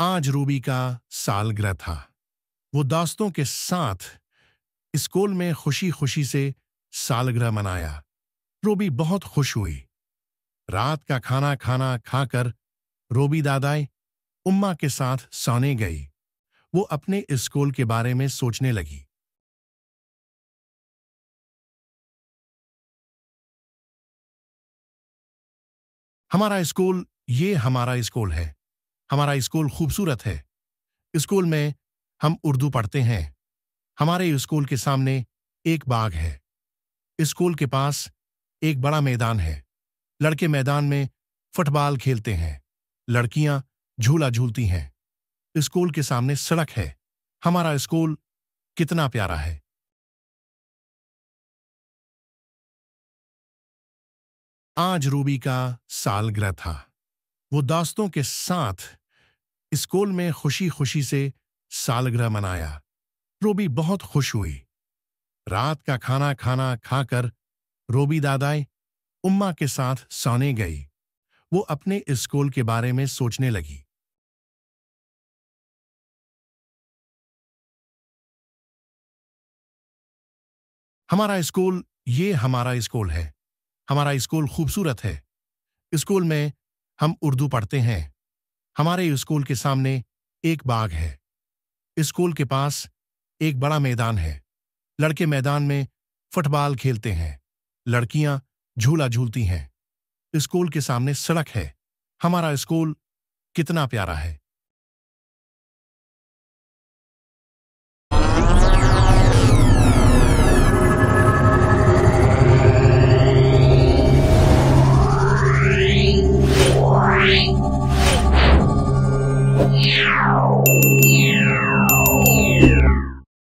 आज रूबी का सालग्रह था वो दोस्तों के साथ स्कूल में खुशी खुशी से सालग्रह मनाया रूबी बहुत खुश हुई रात का खाना खाना खाकर रोबी दादाई उम्मा के साथ सोने गई वो अपने स्कूल के बारे में सोचने लगी हमारा स्कूल ये हमारा स्कूल है हमारा स्कूल खूबसूरत है स्कूल में हम उर्दू पढ़ते हैं हमारे स्कूल के सामने एक बाग है स्कूल के पास एक बड़ा मैदान है लड़के मैदान में फुटबॉल खेलते हैं लड़कियां झूला झूलती हैं स्कूल के सामने सड़क है हमारा स्कूल कितना प्यारा है आज रूबी का सालग्रह था वो दोस्तों के साथ स्कूल में खुशी खुशी से सालगिरह मनाया रोबी बहुत खुश हुई रात का खाना खाना खाकर रोबी दादाई उम्मा के साथ सोने गई वो अपने स्कूल के बारे में सोचने लगी हमारा स्कूल ये हमारा स्कूल है हमारा स्कूल खूबसूरत है स्कूल में हम उर्दू पढ़ते हैं हमारे स्कूल के सामने एक बाग है स्कूल के पास एक बड़ा मैदान है लड़के मैदान में फुटबॉल खेलते हैं लड़कियां झूला झूलती हैं स्कूल के सामने सड़क है हमारा स्कूल कितना प्यारा है Meow.